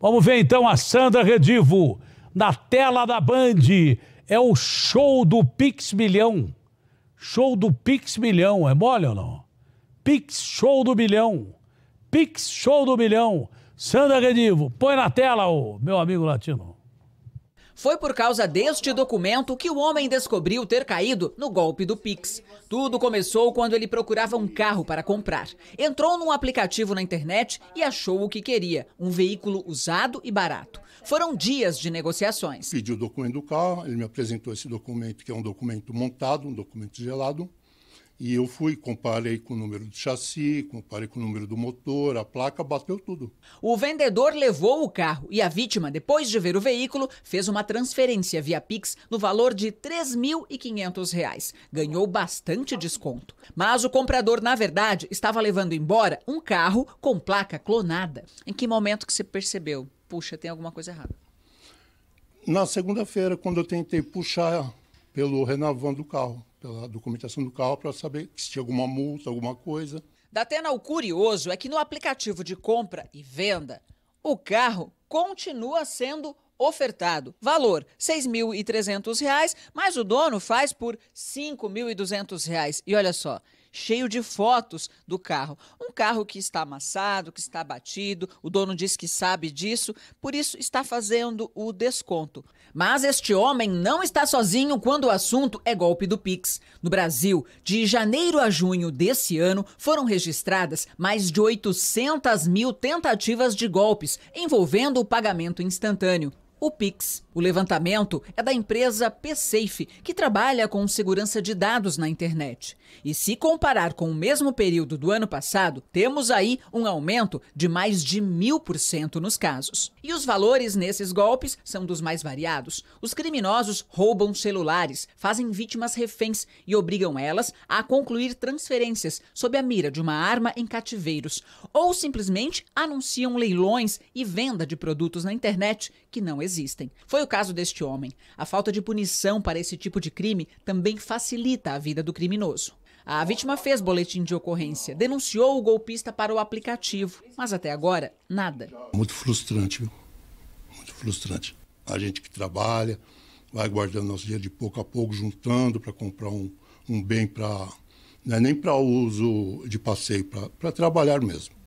Vamos ver então a Sandra Redivo na tela da Band. É o show do Pix Milhão. Show do Pix Milhão, é mole ou não? Pix Show do Milhão. Pix Show do Milhão. Sandra Redivo, põe na tela o meu amigo latino. Foi por causa deste documento que o homem descobriu ter caído no golpe do Pix. Tudo começou quando ele procurava um carro para comprar. Entrou num aplicativo na internet e achou o que queria: um veículo usado e barato. Foram dias de negociações. Pedi o documento do carro, ele me apresentou esse documento, que é um documento montado, um documento gelado. E eu fui, comparei com o número do chassi, comparei com o número do motor, a placa, bateu tudo. O vendedor levou o carro e a vítima, depois de ver o veículo, fez uma transferência via Pix no valor de R$ 3.500. Ganhou bastante desconto. Mas o comprador, na verdade, estava levando embora um carro com placa clonada. Em que momento que você percebeu? Puxa, tem alguma coisa errada. Na segunda-feira, quando eu tentei puxar pelo renovando do carro, pela documentação do carro, para saber se tinha alguma multa, alguma coisa. Datena, o curioso é que no aplicativo de compra e venda, o carro continua sendo ofertado. Valor, R$ 6.300, mas o dono faz por R$ 5.200. E olha só, cheio de fotos do carro. Um carro que está amassado, que está batido, o dono diz que sabe disso, por isso está fazendo o desconto. Mas este homem não está sozinho quando o assunto é golpe do Pix. No Brasil, de janeiro a junho desse ano, foram registradas mais de 800 mil tentativas de golpes envolvendo o pagamento instantâneo o Pix. O levantamento é da empresa PSafe, que trabalha com segurança de dados na internet. E se comparar com o mesmo período do ano passado, temos aí um aumento de mais de mil por cento nos casos. E os valores nesses golpes são dos mais variados. Os criminosos roubam celulares, fazem vítimas reféns e obrigam elas a concluir transferências sob a mira de uma arma em cativeiros, ou simplesmente anunciam leilões e venda de produtos na internet que não existem. Foi o caso deste homem. A falta de punição para esse tipo de crime também facilita a vida do criminoso. A vítima fez boletim de ocorrência, denunciou o golpista para o aplicativo, mas até agora, nada. Muito frustrante, viu? Muito frustrante. A gente que trabalha, vai guardando nosso dinheiro de pouco a pouco, juntando para comprar um, um bem para. Não é nem para uso de passeio, para trabalhar mesmo.